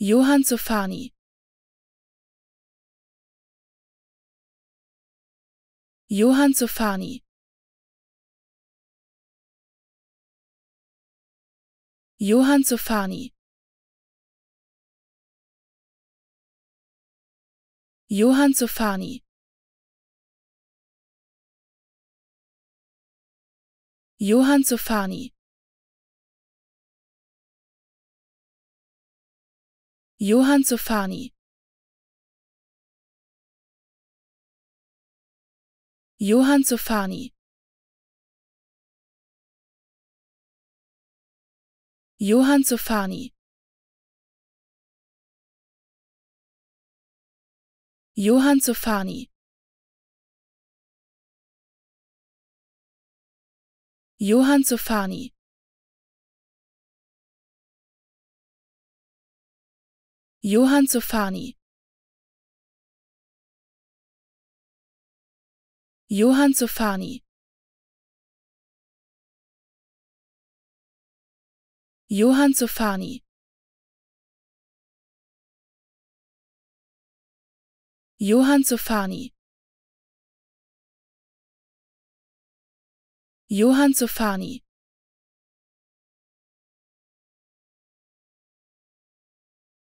Johann Zofani Johann Zofani Johann Zofani Johann Zofani Johann Zofani Johann Zofani Johann Zofani Johann Zofani Johann Zofani Johann Zofani Johann Zofani Johann Zofani Johann Zofani Johann Zofani Johann Zofani